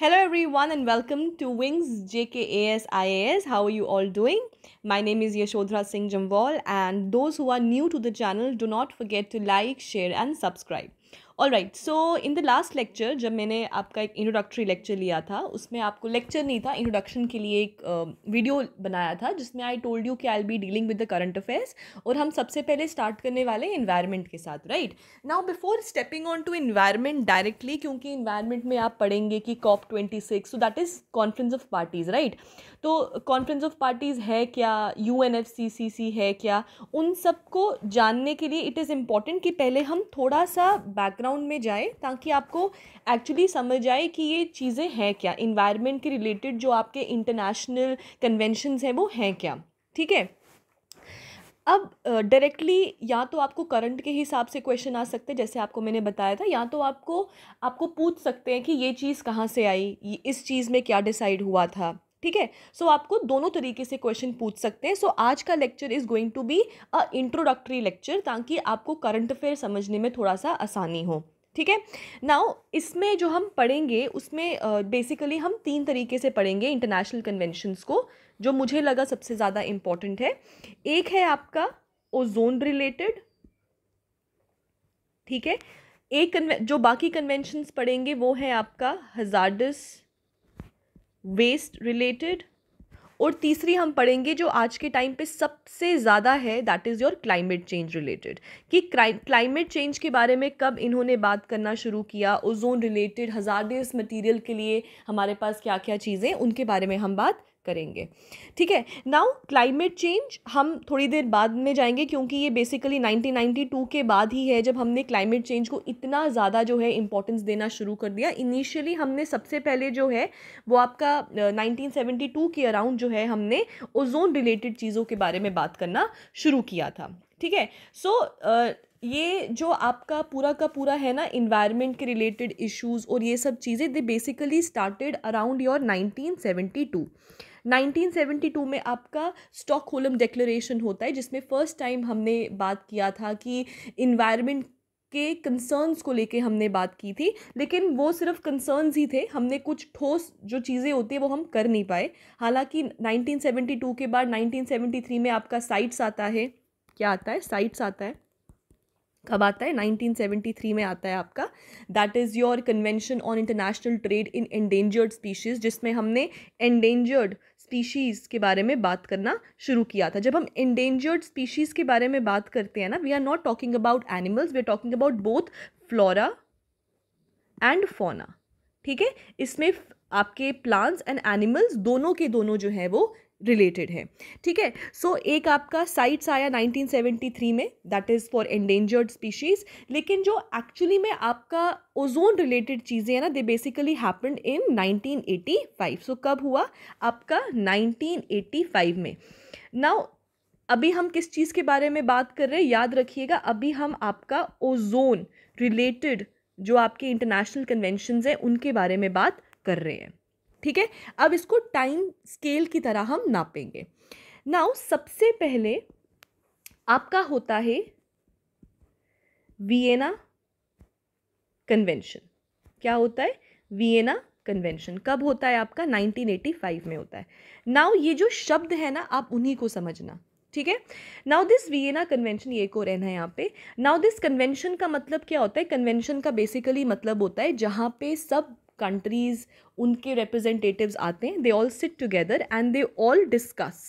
Hello everyone and welcome to Wings JKAS IAS. How are you all doing? My name is Yashodhra Singh Jamwal and those who are new to the channel do not forget to like, share and subscribe. All right so in the last lecture जब मैंने आपका एक introductory lecture लिया था उसमें आपको lecture नहीं था इंट्रोडक्शन के लिए एक वीडियो बनाया था जिसमें आई टोल्ड यू कि I be dealing with the current affairs और हम सबसे पहले स्टार्ट करने वाले इन्वायरमेंट के साथ right now before stepping on to environment directly क्योंकि इन्वायरमेंट में आप पढ़ेंगे कि COP twenty six so that is conference of parties right तो कॉन्फ्रेंस ऑफ पार्टीज़ है क्या U N F C C C है क्या उन सबको जानने के लिए इट इज़ इम्पॉर्टेंट कि पहले हम थोड़ा सा बैकग्राउंड बैकग्राउंड में जाए ताकि आपको एक्चुअली समझ आए कि ये चीज़ें हैं क्या इन्वायरमेंट के रिलेटेड जो आपके इंटरनेशनल कन्वेंशंस हैं वो हैं क्या ठीक है अब डायरेक्टली uh, या तो आपको करंट के हिसाब से क्वेश्चन आ सकते हैं जैसे आपको मैंने बताया था या तो आपको आपको पूछ सकते हैं कि ये चीज़ कहाँ से आई इस चीज़ में क्या डिसाइड हुआ था ठीक है सो आपको दोनों तरीके से क्वेश्चन पूछ सकते हैं सो so, आज का lecture is going to be a introductory lecture ताकि आपको करंट अफेयर समझने में थोड़ा सा आसानी हो ठीक है नाउ इसमें जो हम पढ़ेंगे उसमें बेसिकली uh, हम तीन तरीके से पढ़ेंगे इंटरनेशनल कन्वेंशंस को जो मुझे लगा सबसे ज़्यादा इम्पॉर्टेंट है एक है आपका ओजोन रिलेटेड ठीक है एक जो बाकी कन्वेंशंस पढ़ेंगे वो है आपका हजार्डस वेस्ट रिलेटेड और तीसरी हम पढ़ेंगे जो आज के टाइम पे सबसे ज़्यादा है that is your climate change related कि क्लाइमेट चेंज के बारे में कब इन्होंने बात करना शुरू किया ओजोन रिलेटेड हज़ार्डियस मटेरियल के लिए हमारे पास क्या क्या चीज़ें उनके बारे में हम बात करेंगे ठीक है नाउ क्लाइमेट चेंज हम थोड़ी देर बाद में जाएंगे क्योंकि ये बेसिकली 1992 के बाद ही है जब हमने क्लाइमेट चेंज को इतना ज़्यादा जो है इंपॉर्टेंस देना शुरू कर दिया इनिशियली हमने सबसे पहले जो है वो आपका 1972 के अराउंड जो है हमने ओजोन रिलेटेड चीज़ों के बारे में बात करना शुरू किया था ठीक है सो ये जो आपका पूरा का पूरा है ना इन्वायरमेंट के रिलेटेड इश्यूज और ये सब चीज़ें they basically started around your 1972 1972 में आपका स्टॉक होलम डिक्लेरेशन होता है जिसमें फ़र्स्ट टाइम हमने बात किया था कि इन्वायरमेंट के कंसर्न्स को लेके हमने बात की थी लेकिन वो सिर्फ कंसर्न्स ही थे हमने कुछ ठोस जो चीज़ें होती है वो हम कर नहीं पाए हालांकि 1972 के बाद 1973 में आपका साइट्स आता है क्या आता है साइट्स आता है कब आता है 1973 में आता है आपका that is your convention on international trade in endangered species जिसमें हमने एंडेंजर्ड स्पीशीज़ के बारे में बात करना शुरू किया था जब हम इंडेंजर्ड स्पीशीज़ के बारे में बात करते हैं ना we are not talking about animals we are talking about both flora and fauna ठीक है इसमें आपके प्लांट्स एंड एनिमल्स दोनों के दोनों जो है वो रिलेटेड है ठीक है सो एक आपका साइट्स आया 1973 में that is for endangered species लेकिन जो एक्चुअली में आपका ओजोन रिलेटेड चीज़ें हैं ना they basically happen in 1985 so so, कब हुआ आपका 1985 में नाउ अभी हम किस चीज़ के बारे में बात कर रहे हैं याद रखिएगा अभी हम आपका ओजोन रिलेटेड जो आपके इंटरनेशनल कन्वेंशनज हैं उनके बारे में बात कर रहे हैं ठीक है अब इसको टाइम स्केल की तरह हम नापेंगे नाउ सबसे पहले आपका होता है वियना कन्वेंशन क्या होता है वियना कन्वेंशन कब होता है आपका 1985 में होता है नाउ ये जो शब्द है ना आप उन्हीं को समझना ठीक है नाउ दिस वियना कन्वेंशन ये को रहना है यहाँ पे नाउ दिस कन्वेंशन का मतलब क्या होता है कन्वेंशन का बेसिकली मतलब होता है जहाँ पे सब कंट्रीज उनके रिप्रेजेंटेटिव आते हैं they all sit together and they all discuss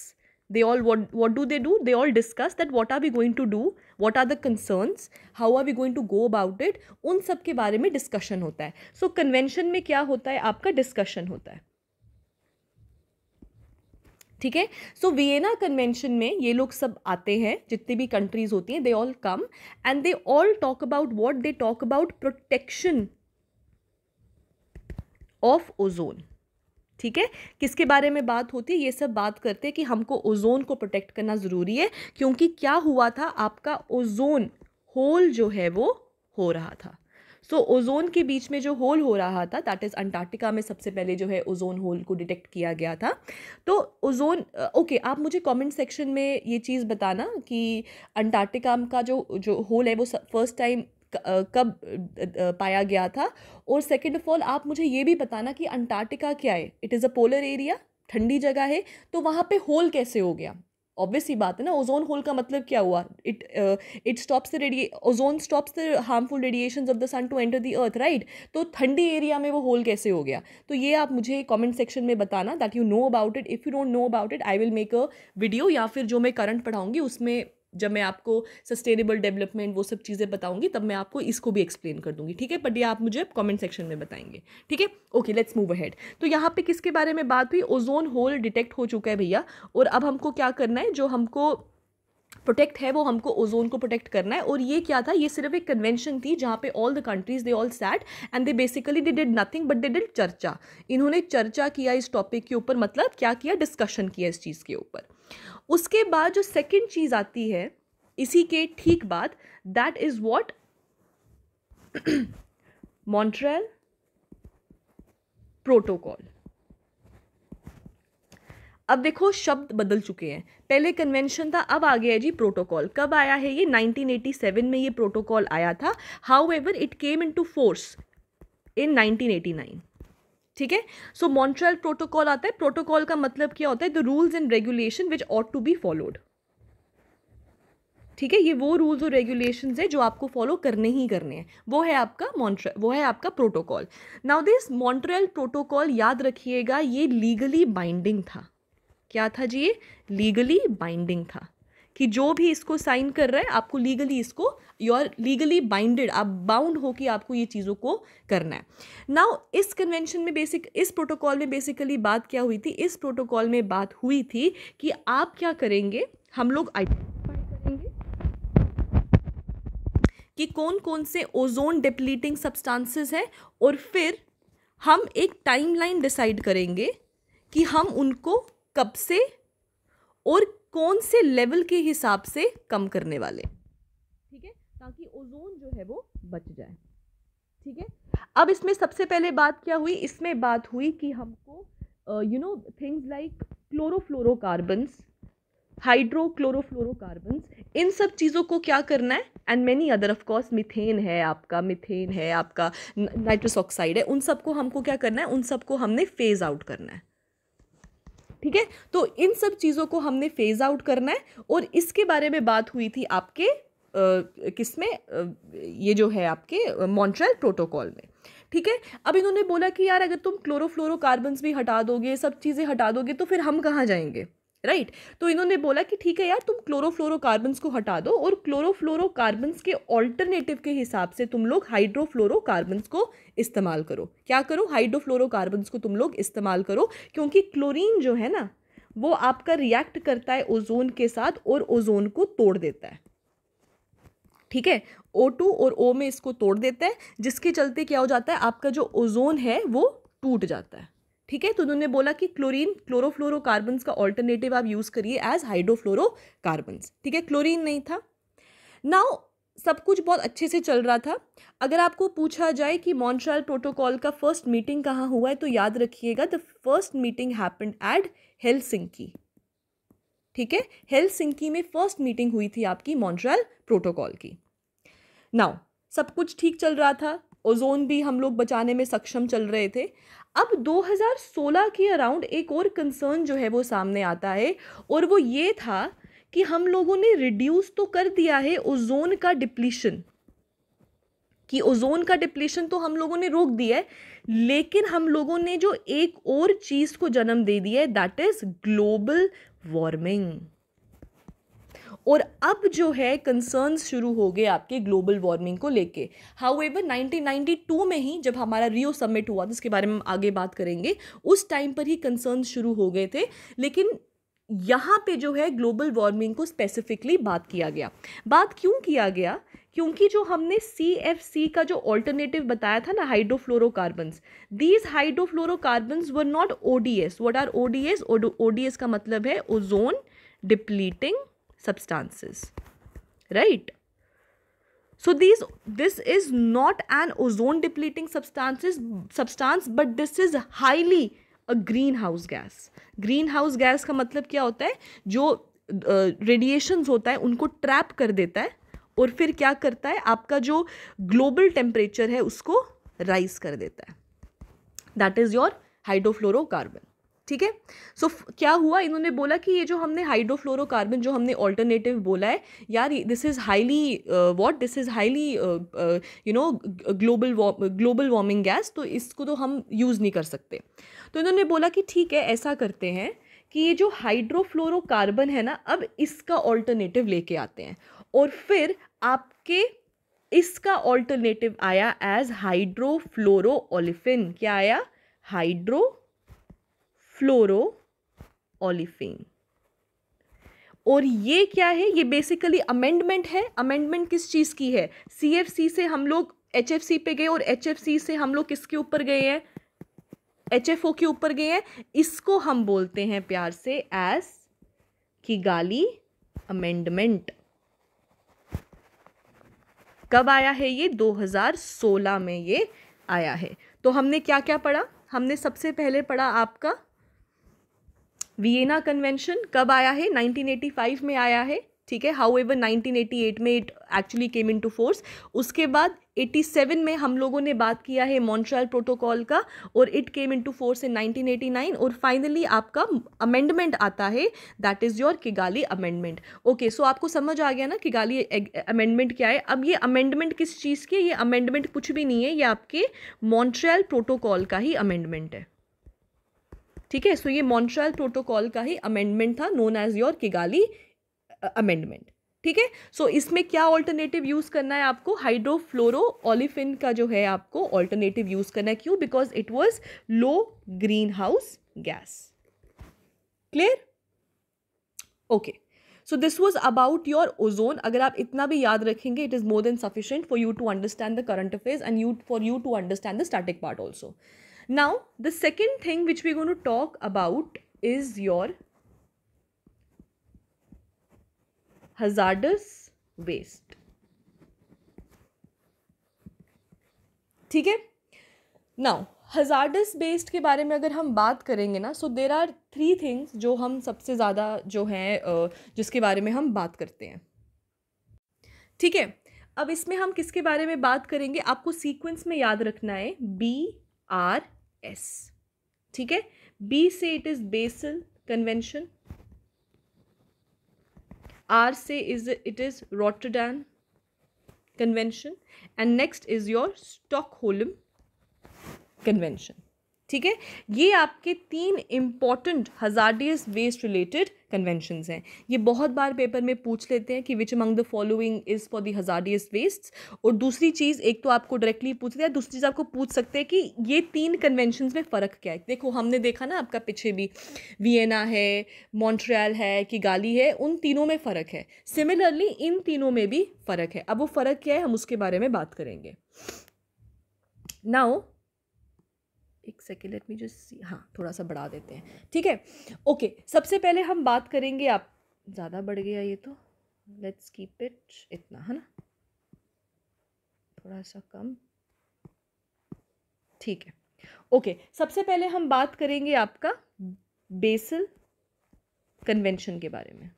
they all what do they do they all discuss that what are we going to do what are the concerns how are we going to go about it उन सब के बारे में discussion होता है सो so, convention में क्या होता है आपका डिस्कशन होता है ठीक है सो वियना कन्वेंशन में ये लोग सब आते हैं जितनी भी कंट्रीज होती हैं they all come and they all talk about what they talk about protection of ozone ठीक है किसके बारे में बात होती है ये सब बात करते हैं कि हमको ओजोन को प्रोटेक्ट करना ज़रूरी है क्योंकि क्या हुआ था आपका ओजोन होल जो है वो हो रहा था सो so, ओजोन के बीच में जो होल हो रहा था दैट इज़ अंटार्कटिका में सबसे पहले जो है ओजोन होल को डिटेक्ट किया गया था तो ओजोन ओके आप मुझे कमेंट सेक्शन में ये चीज़ बताना कि अंटार्कटिका का जो जो होल है वो फर्स्ट टाइम कब पाया गया था और सेकेंड ऑफ ऑल आप मुझे ये भी बताना कि अंटार्कटिका क्या है it is a polar area ठंडी जगह है तो वहाँ पे होल कैसे हो गया ऑब्वियस ही बात है ना ओजोन होल का मतलब क्या हुआ इट इट स्टॉप्स द रेडिए ozone stops the harmful radiation of the sun to enter the earth right तो ठंडी एरिया में वो होल कैसे हो गया तो ये आप मुझे कमेंट सेक्शन में बताना that you know about it if you don't know about it I will make a video या फिर जो मैं करंट पढ़ाऊँगी उसमें जब मैं आपको सस्टेनेबल डेवलपमेंट वो सब चीज़ें बताऊंगी तब मैं आपको इसको भी एक्सप्लेन कर दूंगी ठीक है बट ये आप मुझे कमेंट सेक्शन में बताएंगे ठीक है ओके लेट्स मूव अहेड तो यहाँ पे किसके बारे में बात हुई ओजोन होल डिटेक्ट हो चुका है भैया और अब हमको क्या करना है जो हमको प्रोटेक्ट है वो हमको ओजोन को प्रोटेक्ट करना है और ये क्या था ये सिर्फ एक कन्वेंशन थी जहाँ पे all the countries they all sat and they basically they did nothing but they did चर्चा इन्होंने चर्चा किया इस टॉपिक के ऊपर मतलब क्या किया डिस्कशन किया इस चीज़ के ऊपर उसके बाद जो सेकेंड चीज़ आती है इसी के ठीक बाद that is what Montreal protocol अब देखो शब्द बदल चुके हैं पहले कन्वेंशन था अब आ गया है जी प्रोटोकॉल कब आया है ये 1987 में ये प्रोटोकॉल आया था however it came into force in 1989 ठीक है सो मॉन्ट्रल प्रोटोकॉल आता है प्रोटोकॉल का मतलब क्या होता है the rules and regulation which ought to be followed ठीक है ये वो रूल्स और रेगुलेशंस है जो आपको फॉलो करने ही करने हैं वो है आपका मॉन्ट्र वो है आपका protocol now this Montreal protocol याद रखिएगा ये लीगली बाइंडिंग था क्या था जी ये लीगली बाइंडिंग था कि जो भी इसको साइन कर रहा है आपको लीगली इसको यू आर लीगली बाइंडेड आप बाउंड हो कि आपको ये चीज़ों को करना है नाउ इस कन्वेंशन में बेसिक इस प्रोटोकॉल में बेसिकली बात क्या हुई थी इस प्रोटोकॉल में बात हुई थी कि आप क्या करेंगे हम लोग आइडेंटिफाई करेंगे कि कौन कौन से ओजोन डिप्लीटिंग सब्सटांसेस हैं और फिर हम एक टाइमलाइन डिसाइड करेंगे कि हम उनको कब से और कौन से लेवल के हिसाब से कम करने वाले ठीक है ताकि ओजोन जो है वो बच जाए ठीक है अब इसमें सबसे पहले बात क्या हुई इसमें बात हुई कि हमको you know things like chlorofluorocarbons hydrochlorofluorocarbons इन सब चीज़ों को क्या करना है and many other of course methane है आपका मिथेन है आपका नाइट्रस ऑक्साइड है उन सबको हमको क्या करना है उन सबको हमने फेज़ आउट करना है ठीक है तो इन सब चीज़ों को हमने फेज़ आउट करना है और इसके बारे में बात हुई थी आपके किस में ये जो है आपके मॉन्ट्रल प्रोटोकॉल में ठीक है अब इन्होंने बोला कि यार अगर तुम क्लोरोफ्लोरोकार्बन्स भी हटा दोगे सब चीज़ें हटा दोगे तो फिर हम कहाँ जाएंगे राइट right? तो इन्होंने बोला कि ठीक है यार तुम क्लोरोफ्लोरोकार्बन्स को हटा दो और क्लोरोफ्लोरोकार्बन्स के ऑल्टरनेटिव के हिसाब से तुम लोग हाइड्रोफ्लोरोकार्बन्स को इस्तेमाल करो क्या करो हाइड्रोफ्लोरोकार्बन्स को तुम लोग इस्तेमाल करो क्योंकि क्लोरीन जो है ना वो आपका रिएक्ट करता है ओजोन के साथ और ओजोन को तोड़ देता है ठीक है टू और ओ में इसको तोड़ देता है जिसके चलते क्या हो जाता है आपका जो ओजोन है वो टूट जाता है ठीक है तो उन्होंने बोला कि क्लोरीन क्लोरोफ्लोरोकार्बन्स का ऑल्टरनेटिव आप यूज़ करिए एज हाइड्रोफ्लोरोकार्बन्स ठीक है क्लोरीन नहीं था नाउ सब कुछ बहुत अच्छे से चल रहा था अगर आपको पूछा जाए कि मॉन्ट्रायल प्रोटोकॉल का फर्स्ट मीटिंग कहाँ हुआ है तो याद रखिएगा the first meeting happen at Helsinki ठीक है हेलसिंकी में फर्स्ट मीटिंग हुई थी आपकी मॉन्ट्रायल प्रोटोकॉल की नाउ सब कुछ ठीक चल रहा था ओजोन भी हम लोग बचाने में सक्षम चल रहे थे अब 2016 के अराउंड एक और कंसर्न जो है वो सामने आता है और वो ये था कि हम लोगों ने रिड्यूस तो कर दिया है ओजोन का डिप्लीशन कि ओजोन का डिप्लीशन तो हम लोगों ने रोक दिया है लेकिन हम लोगों ने जो एक और चीज़ को जन्म दे दिया है दैट इज़ ग्लोबल वार्मिंग और अब जो है कंसर्न शुरू हो गए आपके ग्लोबल वार्मिंग को लेके हाउ एवर नाइनटीन में ही जब हमारा रियो समिट हुआ जिसके बारे में हम आगे बात करेंगे उस टाइम पर ही कंसर्न शुरू हो गए थे लेकिन यहाँ पे जो है ग्लोबल वार्मिंग को स्पेसिफिकली बात किया गया बात क्यों किया गया क्योंकि जो हमने सी एफ सी का जो ऑल्टरनेटिव बताया था ना hydrofluorocarbons these hydrofluorocarbons were not O D S what are O D S O D S का मतलब है ozone depleting substances right so these this is not an ozone depleting substances substance but this is highly a greenhouse gas greenhouse gas ka matlab kya hota hai jo uh, radiations hota hai unko trap kar deta hai aur fir kya karta hai aapka jo global temperature hai usko rise kar deta hai that is your hydrofluorocarbon ठीक है सो क्या हुआ इन्होंने बोला कि ये जो हमने हाइड्रोफ्लोरोकार्बन जो हमने ऑल्टरनेटिव बोला है यार this is highly what this is highly you know global global warming gas तो इसको तो हम यूज़ नहीं कर सकते तो इन्होंने बोला कि ठीक है ऐसा करते हैं कि ये जो हाइड्रोफ्लोरोकार्बन है ना अब इसका ऑल्टरनेटिव लेके आते हैं और फिर आपके इसका ऑल्टरनेटिव आया एज हाइड्रोफ्लोरोलिफिन क्या आया हाइड्रो फ्लोरो ऑलिफेन और ये क्या है ये बेसिकली अमेंडमेंट है अमेंडमेंट किस चीज़ की है सी से हम लोग एच पे गए और एच से हम लोग किसके ऊपर गए हैं एच के ऊपर गए हैं इसको हम बोलते हैं प्यार से एस की गाली अमेंडमेंट कब आया है ये 2016 में ये आया है तो हमने क्या क्या पढ़ा हमने सबसे पहले पढ़ा आपका वियना कन्वेंशन कब आया है 1985 में आया है ठीक है हाउ एवर नाइनटीन में it actually came into force उसके बाद 87 में हम लोगों ने बात किया है मॉन्ट्रियल प्रोटोकॉल का और it came into force in 1989 और फाइनली आपका अमेंडमेंट आता है that is your Kigali amendment okay so आपको समझ आ गया ना किगाली अमेंडमेंट क्या है अब ये अमेंडमेंट किस चीज़ की है ये अमेंडमेंट कुछ भी नहीं है ये आपके मॉन्ट्रियल प्रोटोकॉल का ही अमेंडमेंट है ठीक है सो ये मॉन्ट्रायल प्रोटोकॉल का ही अमेंडमेंट था known as your Kigali amendment ठीक है सो इसमें क्या ऑल्टरनेटिव यूज़ करना है आपको हाइड्रोफ्लोरो ऑलिफिन का जो है आपको ऑल्टरनेटिव यूज़ करना है क्यों because it was low green house gas clear okay so this was about your ozone अगर आप इतना भी याद रखेंगे it is more than sufficient for you to understand the current affairs and you for you to understand the static part also now the second thing which we're going to talk about is your hazardous waste ठीक है now hazards based के बारे में अगर हम बात करेंगे ना so there are three things जो हम सबसे ज़्यादा जो हैं जिसके बारे में हम बात करते हैं ठीक है अब इसमें हम किसके बारे में बात करेंगे आपको सीक्वेंस में याद रखना है बी आर एस ठीक है बी से it is Basel convention R से is it is Rotterdam convention and next is your Stockholm convention ठीक है ये आपके तीन important hazardous waste related convention हैं ये बहुत बार पेपर में पूछ लेते हैं कि which among the following is for the hazardous waste और दूसरी चीज़ एक तो आपको डायरेक्टली पूछते हैं दूसरी चीज़ आपको पूछ सकते हैं कि ये तीन कन्वेंशन में फ़र्क क्या है देखो हमने देखा ना आपका पीछे भी वियना है मॉन्ट्रियल है कि गाली है उन तीनों में फ़र्क है सिमिलरली इन तीनों में भी फ़र्क है अब वो फ़र्क क्या है हम उसके बारे में बात करेंगे नाउ एक सेकेंड लेट मी जो हाँ थोड़ा सा बढ़ा देते हैं ठीक है ओके सबसे पहले हम बात करेंगे आप ज़्यादा बढ़ गया ये तो लेट्स कीप इट इतना है ना थोड़ा सा कम ठीक है ओके सबसे पहले हम बात करेंगे आपका बेसल कन्वेंशन के बारे में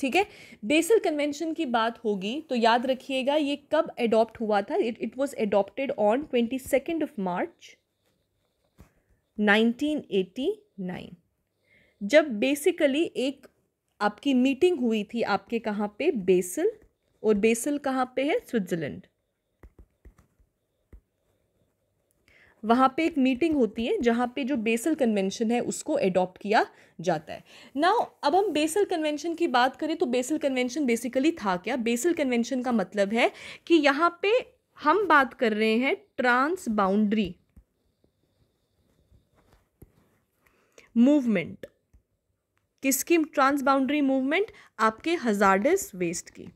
ठीक है बेसल कन्वेंशन की बात होगी तो याद रखिएगा ये कब एडॉप्ट हुआ था it it was adopted on twenty second of March 1989 जब बेसिकली एक आपकी मीटिंग हुई थी आपके कहाँ पे बेसल और बेसल कहाँ पे है स्विट्ज़रलैंड वहाँ पे एक मीटिंग होती है जहाँ पे जो बेसल कन्वेंशन है उसको एडॉप्ट किया जाता है ना अब हम बेसल कन्वेंशन की बात करें तो बेसल कन्वेंशन बेसिकली था क्या बेसल कन्वेंशन का मतलब है कि यहाँ पे हम बात कर रहे हैं ट्रांस बाउंड्री मूवमेंट किसकी ट्रांस बाउंड्री मूवमेंट आपके हजार्डस वेस्ट की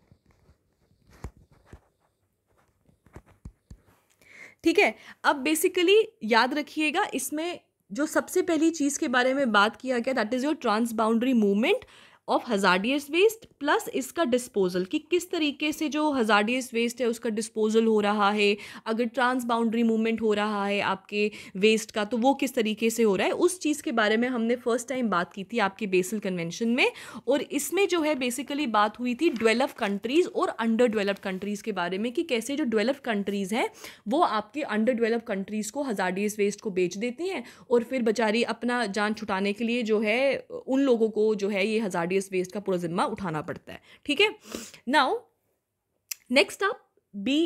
ठीक है अब बेसिकली याद रखिएगा इसमें जो सबसे पहली चीज़ के बारे में बात किया गया that is your trans boundary movement of hazardous waste plus इसका डिस्पोजल कि किस तरीके से जो हजारडियस वेस्ट है उसका डिस्पोजल हो रहा है अगर ट्रांस बाउंड्री मूवमेंट हो रहा है आपके वेस्ट का तो वो किस तरीके से हो रहा है उस चीज़ के बारे में हमने फर्स्ट टाइम बात की थी आपके बेसल कन्वेंशन में और इसमें जो है बेसिकली बात हुई थी डेवलप कंट्रीज़ और अंडर डेवलप कंट्रीज़ के बारे में कि कैसे जो डेवलप कंट्रीज़ हैं वो आपके अंडर डेवलप कंट्रीज़ को हजारडियस वेस्ट को बेच देती हैं और फिर बेचारी अपना जान छुटाने के लिए जो है उन लोगों को जो है ये हज़ार कैरियस वेस्ट का पूरा जिम्मा उठाना पड़ता है ठीक है नाउ नेक्स्ट आप बी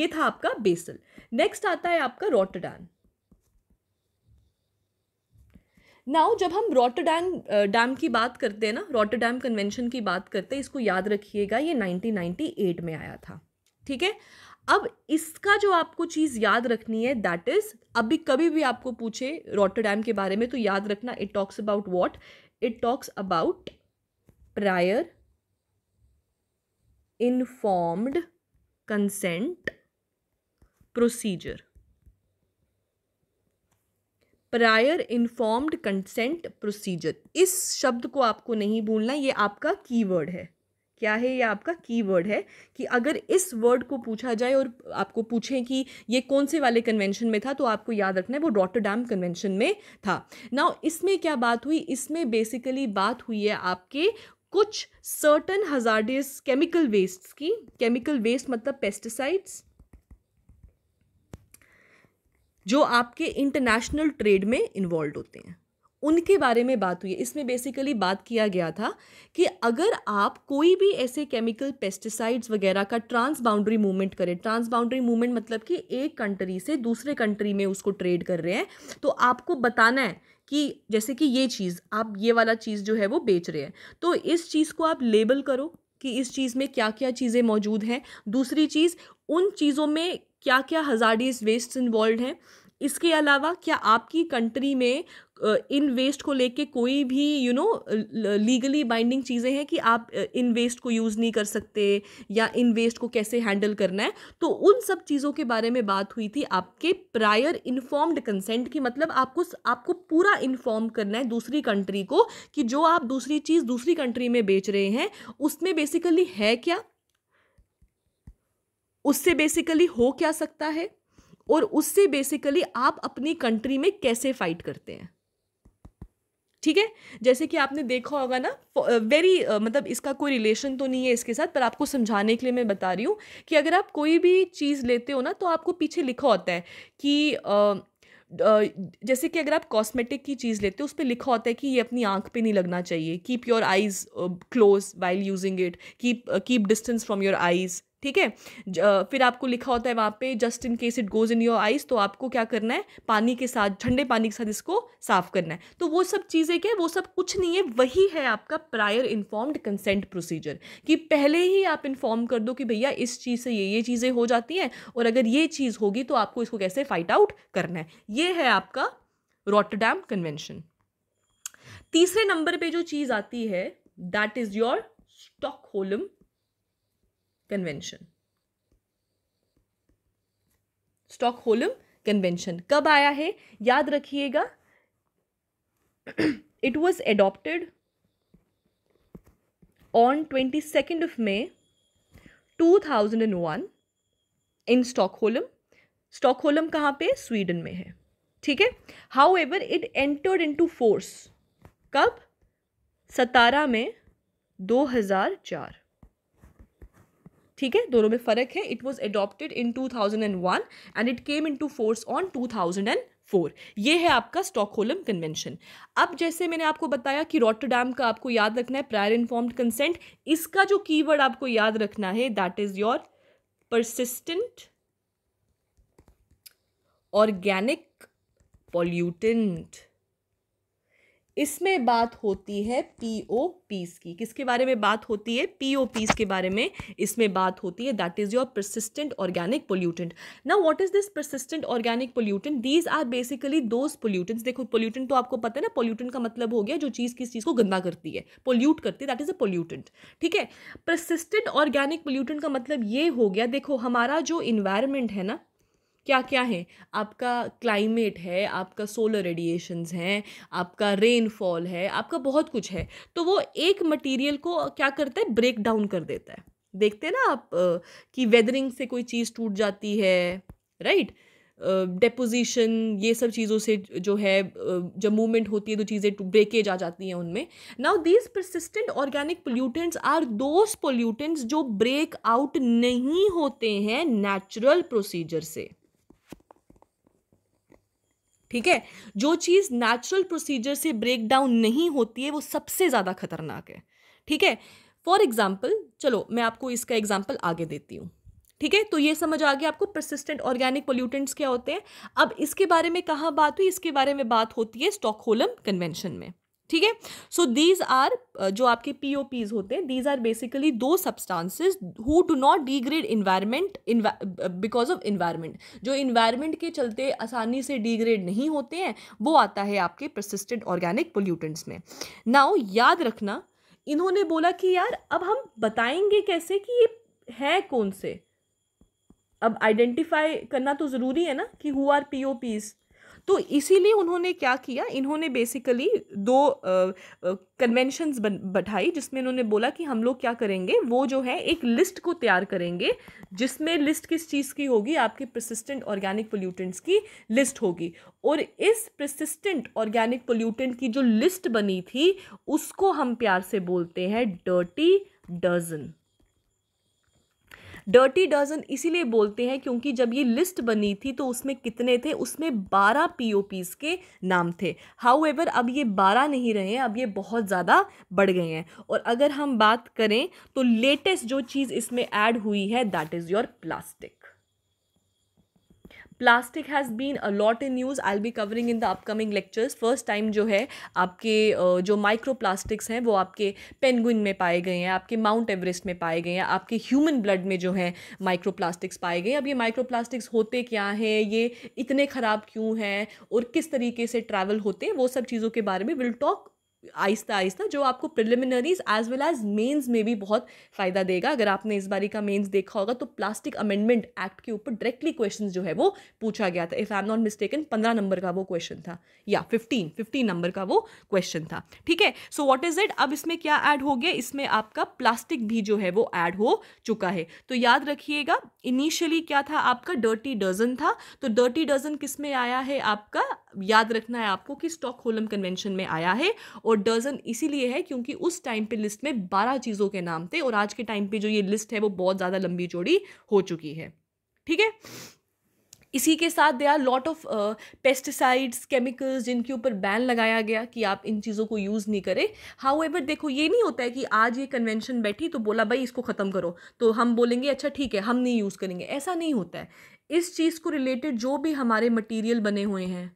ये था आपका बेसल नेक्स्ट आता है आपका रोटरडैन नाउ जब हम रोटरडैम डैम की बात करते हैं ना रोटरडैम कन्वेंशन की बात करते हैं इसको याद रखिएगा ये 1998 में आया था ठीक है अब इसका जो आपको चीज़ याद रखनी है दैट इज़ अभी कभी भी आपको पूछे रोटरडैम के बारे में तो याद रखना it talks about what it talks about prior informed consent procedure prior informed consent procedure इस शब्द को आपको नहीं भूलना ये आपका कीवर्ड है क्या है ये आपका कीवर्ड है कि अगर इस वर्ड को पूछा जाए और आपको पूछें कि ये कौन से वाले कन्वेंशन में था तो आपको याद रखना है वो रॉटरडैम कन्वेंशन में था नाउ इसमें क्या बात हुई इसमें बेसिकली बात हुई है आपके कुछ सर्टन हजार्डियस केमिकल वेस्ट्स की केमिकल वेस्ट मतलब पेस्टिसाइड्स जो आपके इंटरनेशनल ट्रेड में इन्वॉल्व होते हैं उनके बारे में बात हुई इसमें बेसिकली बात किया गया था कि अगर आप कोई भी ऐसे केमिकल पेस्टिसाइड्स वगैरह का ट्रांस बाउंड्री मूवमेंट करें ट्रांस बाउंड्री मूवमेंट मतलब कि एक कंट्री से दूसरे कंट्री में उसको ट्रेड कर रहे हैं तो आपको बताना है कि जैसे कि ये चीज़ आप ये वाला चीज़ जो है वो बेच रहे हैं तो इस चीज़ को आप लेबल करो कि इस चीज़ में क्या क्या चीज़ें मौजूद हैं दूसरी चीज़ उन चीज़ों में क्या क्या हजार्डियस वेस्ट इन्वॉल्व हैं इसके अलावा क्या आपकी कंट्री में इन वेस्ट को लेके कोई भी यू नो लीगली बाइंडिंग चीज़ें हैं कि आप इन वेस्ट को यूज़ नहीं कर सकते या इन वेस्ट को कैसे हैंडल करना है तो उन सब चीज़ों के बारे में बात हुई थी आपके प्रायर इन्फॉर्म्ड कंसेंट की मतलब आपको आपको पूरा इन्फॉर्म करना है दूसरी कंट्री को कि जो आप दूसरी चीज़ दूसरी कंट्री में बेच रहे हैं उसमें बेसिकली है क्या उससे बेसिकली हो क्या सकता है और उससे बेसिकली आप अपनी कंट्री में कैसे फाइट करते हैं ठीक है जैसे कि आपने देखा होगा ना वेरी uh, uh, मतलब इसका कोई रिलेशन तो नहीं है इसके साथ पर आपको समझाने के लिए मैं बता रही हूँ कि अगर आप कोई भी चीज़ लेते हो ना तो आपको पीछे लिखा होता है कि uh, जैसे कि अगर आप कॉस्मेटिक की चीज़ लेते हो उस पर लिखा होता है कि ये अपनी आंख पे नहीं लगना चाहिए keep your eyes close while using it keep keep distance from your eyes ठीक है फिर आपको लिखा होता है वहाँ पे just in case it goes in your eyes तो आपको क्या करना है पानी के साथ ठंडे पानी के साथ इसको साफ़ करना है तो वो सब चीज़ें क्या वो सब कुछ नहीं है वही है आपका प्रायर इन्फॉर्म्ड कंसेंट प्रोसीजर कि पहले ही आप इन्फॉर्म कर दो कि भैया इस चीज़ से ये ये चीज़ें हो जाती हैं और अगर ये चीज़ होगी तो आपको इसको कैसे फाइट आउट करना है ये है आपका रोटरडैम कन्वेंशन तीसरे नंबर पे जो चीज़ आती है that is your Stockholm convention Stockholm convention कब आया है याद रखिएगा it was adopted on twenty second of May two thousand and one in Stockholm Stockholm कहाँ पे स्वीडन में है ठीक है however it entered into force कब सतारा में दो हज़ार चार ठीक है दोनों में फ़र्क है it was adopted in two thousand and one and it came into force on two thousand and four ये है आपका स्टॉकहोलम कन्वेंशन अब जैसे मैंने आपको बताया कि रोटरडैम का आपको याद रखना है प्रायर इन्फॉर्म्ड कंसेंट इसका जो कीवर्ड आपको याद रखना है that is your persistent organic pollutant इसमें बात होती है पी ओ पीस की किसके बारे में बात होती है पी ओ पीस के बारे में इसमें बात होती है that is your persistent organic pollutant ना what is this persistent organic pollutant these are basically those pollutants देखो पोल्यूटेंट तो आपको पता है ना पोल्यूटेंट का मतलब हो गया जो चीज़ किस चीज़ को गंदा करती है पोल्यूट करती है दैट इज़ अ पोल्यूटेंट ठीक है प्रसिस्टेंट ऑर्गेनिक पोल्यूटेंट का मतलब ये हो गया देखो हमारा जो इन्वायरमेंट है ना क्या क्या है आपका क्लाइमेट है आपका सोलर रेडिएशंस हैं आपका रेनफॉल है आपका बहुत कुछ है तो वो एक मटेरियल को क्या करता है ब्रेक डाउन कर देता है देखते हैं ना आप कि वेदरिंग से कोई चीज़ टूट जाती है राइट डेपोजिशन ये सब चीज़ों से जो है जब मूवमेंट होती है तो चीज़ें ब्रेकेज आ जाती हैं उनमें now these persistent organic pollutants are those pollutants जो ब्रेक आउट नहीं होते हैं नेचुरल प्रोसीजर से ठीक है जो चीज़ नेचुरल प्रोसीजर से ब्रेक डाउन नहीं होती है वो सबसे ज़्यादा खतरनाक है ठीक है फॉर एग्जाम्पल चलो मैं आपको इसका एग्जाम्पल आगे देती हूँ ठीक है तो ये समझ आ गया आपको परसिस्टेंट ऑर्गेनिक पोल्यूटेंट्स क्या होते हैं अब इसके बारे में कहाँ बात हुई इसके बारे में बात होती है स्टॉकहोलम कन्वेंशन में ठीक है सो दीज आर जो आपके पी ओ पीज होते हैं these are basically those substances who do not degrade environment because of environment जो इन्वायरमेंट के चलते आसानी से डिग्रेड नहीं होते हैं वो आता है आपके प्रसिस्टेंट ऑर्गेनिक पोल्यूटेंट्स में नाउ याद रखना इन्होंने बोला कि यार अब हम बताएंगे कैसे कि ये है कौन से अब आइडेंटिफाई करना तो ज़रूरी है ना कि who are P O Ps तो इसीलिए उन्होंने क्या किया इन्होंने बेसिकली दो कन्वेंशंस बैठाई जिसमें इन्होंने बोला कि हम लोग क्या करेंगे वो जो है एक लिस्ट को तैयार करेंगे जिसमें लिस्ट किस चीज़ की होगी आपके प्रसिस्टेंट ऑर्गेनिक पोल्यूटेंट्स की लिस्ट होगी और इस प्रसिस्टेंट ऑर्गेनिक पोल्यूटेंट की जो लिस्ट बनी थी उसको हम प्यार से बोलते हैं डर्टी डजन डर्टी डजन इसीलिए बोलते हैं क्योंकि जब ये लिस्ट बनी थी तो उसमें कितने थे उसमें बारह पी के नाम थे हाउ अब ये बारह नहीं रहे हैं अब ये बहुत ज़्यादा बढ़ गए हैं और अगर हम बात करें तो लेटेस्ट जो चीज़ इसमें ऐड हुई है that is your plastic plastic has been a lot in news I be covering in the upcoming lectures first time जो है आपके जो माइक्रो प्लास्टिक्स हैं वो आपके पेनगुइन में पाए गए हैं आपके माउंट एवरेस्ट में पाए गए हैं आपके ह्यूमन ब्लड में जो है माइक्रो प्लास्टिक्स पाए गए अब ये माइक्रो प्लास्टिक्स होते क्या हैं ये इतने ख़राब क्यों हैं और किस तरीके से ट्रैवल होते हैं वो सब चीज़ों के बारे में विल टॉक आहिस्ता आहिस्ता जो आपको preliminaries as well as mains में भी बहुत फ़ायदा देगा अगर आपने इस बारी का मेंस देखा होगा तो प्लास्टिक अमेंडमेंट एक्ट के ऊपर डायरेक्टली क्वेश्चन जो है वो पूछा गया था if I am not mistaken पंद्रह नंबर का वो क्वेश्चन था या फिफ्टीन फिफ्टीन नंबर का वो क्वेश्चन था ठीक है सो वॉट इज़ इट अब इसमें क्या ऐड हो गया इसमें आपका प्लास्टिक भी जो है वो ऐड हो चुका है तो याद रखिएगा इनिशियली क्या था आपका डर्टी डजन था तो डर्टी डजन किस में आया है आपका याद रखना है आपको कि स्टॉक होलम कन्वेंशन में आया है और डजन इसीलिए है क्योंकि उस टाइम पे लिस्ट में बारह चीज़ों के नाम थे और आज के टाइम पे जो ये लिस्ट है वो बहुत ज़्यादा लंबी चौड़ी हो चुकी है ठीक है इसी के साथ they are lot of pesticides chemicals जिनके ऊपर बैन लगाया गया कि आप इन चीज़ों को यूज़ नहीं करें हाउ एवर देखो ये नहीं होता है कि आज ये कन्वेंशन बैठी तो बोला भाई इसको ख़त्म करो तो हम बोलेंगे अच्छा ठीक है हम नहीं यूज़ करेंगे ऐसा नहीं होता है इस चीज़ को रिलेटेड जो भी हमारे मटीरियल बने हुए हैं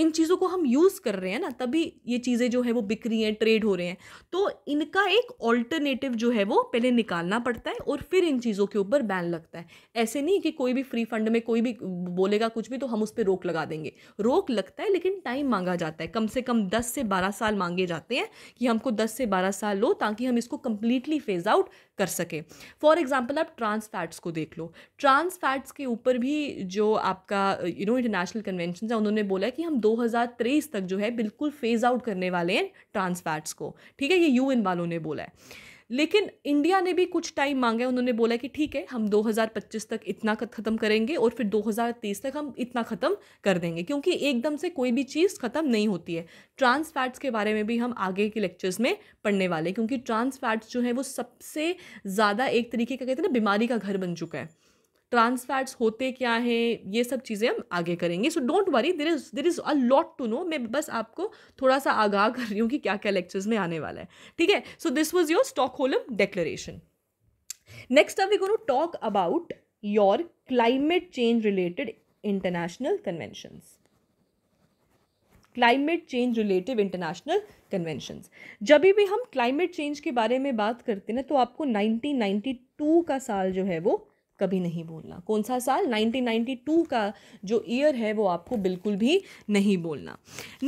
इन चीज़ों को हम यूज़ कर रहे हैं ना तभी ये चीज़ें जो है वो बिक रही हैं ट्रेड हो रहे हैं तो इनका एक ऑल्टरनेटिव जो है वो पहले निकालना पड़ता है और फिर इन चीज़ों के ऊपर बैन लगता है ऐसे नहीं कि कोई भी फ्री फंड में कोई भी बोलेगा कुछ भी तो हम उस पर रोक लगा देंगे रोक लगता है लेकिन टाइम मांगा जाता है कम से कम दस से बारह साल मांगे जाते हैं कि हमको दस से बारह साल लो ताकि हम इसको कम्प्लीटली फेज आउट कर सकें फॉर एग्ज़ाम्पल आप ट्रांस फैट्स को देख लो ट्रांस फैट्स के ऊपर भी जो आपका यू नो इंटरनेशनल कन्वेंशन है उन्होंने बोला कि हम 2023 तक जो है बिल्कुल फेज़ आउट करने वाले हैं ट्रांस फैट्स को ठीक है ये यूएन वालों ने बोला है लेकिन इंडिया ने भी कुछ टाइम मांगा उन्होंने बोला कि ठीक है हम 2025 तक इतना ख़त्म करेंगे और फिर 2030 तक हम इतना ख़त्म कर देंगे क्योंकि एकदम से कोई भी चीज़ ख़त्म नहीं होती है ट्रांस फैट्स के बारे में भी हम आगे के लेक्चर्स में पढ़ने वाले क्योंकि ट्रांस फैट्स जो है वो सबसे ज़्यादा एक तरीके का कहते हैं ना बीमारी का घर बन चुका है ट्रांस फैट्स होते क्या हैं ये सब चीज़ें हम आगे करेंगे so don't worry there is there is a lot to know मैं बस आपको थोड़ा सा आगाह कर रही हूँ कि क्या क्या लेक्चर्स में आने वाला है ठीक है so this was your Stockholm declaration next अब we gonna talk about your climate change related international conventions climate change relative international conventions जब भी हम क्लाइमेट चेंज के बारे में बात करते हैं तो आपको 1992 का साल जो है वो कभी नहीं बोलना कौन सा साल 1992 का जो ईयर है वो आपको बिल्कुल भी नहीं बोलना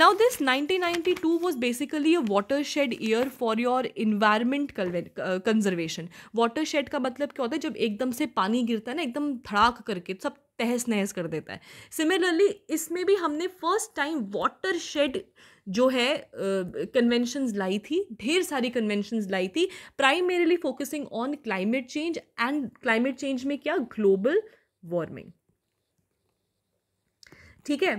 now this 1992 was basically a watershed year for your environment conservation watershed का मतलब क्या होता है जब एकदम से पानी गिरता है ना एकदम धड़ाक करके सब तहस नहस कर देता है सिमिलरली इसमें भी हमने फर्स्ट टाइम वाटर शेड जो है कन्वेंशंस uh, लाई थी ढेर सारी कन्वेंशंस लाई थी primarily focusing on climate change and climate change में क्या ग्लोबल वार्मिंग ठीक है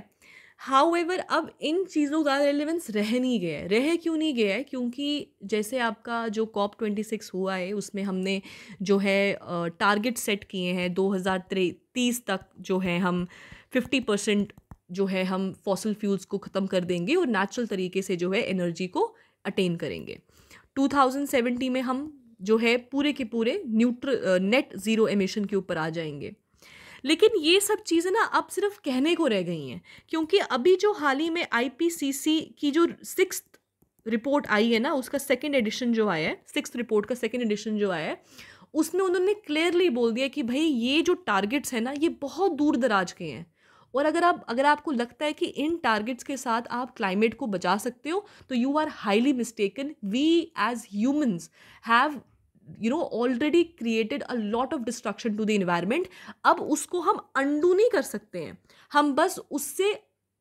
हाउ एवर अब इन चीज़ों का रेलिवेंस रह नहीं गया है रह क्यों नहीं गया है क्योंकि जैसे आपका जो कॉप ट्वेंटी सिक्स हुआ है उसमें हमने जो है टारगेट सेट किए हैं दो हज़ार तीस तक जो है हम फिफ्टी परसेंट जो है हम फॉसल फ्यूल्स को ख़त्म कर देंगे और नेचुरल तरीके से जो है एनर्जी को अटेन करेंगे 2070 में हम जो है पूरे के पूरे न्यूट्र नेट ज़ीरो एमिशन के ऊपर आ जाएंगे लेकिन ये सब चीज़ें ना अब सिर्फ कहने को रह गई हैं क्योंकि अभी जो हाल ही में आईपीसीसी की जो सिक्स रिपोर्ट आई है ना उसका सेकेंड एडिशन जो आया है सिक्स रिपोर्ट का सेकेंड एडिशन जो आया है उसमें उन्होंने क्लियरली बोल दिया कि भाई ये जो टारगेट्स हैं ना ये बहुत दूर दराज के हैं और अगर आप अगर आपको लगता है कि इन टारगेट्स के साथ आप क्लाइमेट को बचा सकते हो तो you are highly mistaken we as humans have you know already created a lot of destruction to the environment अब उसको हम अंडू नहीं कर सकते हैं हम बस उससे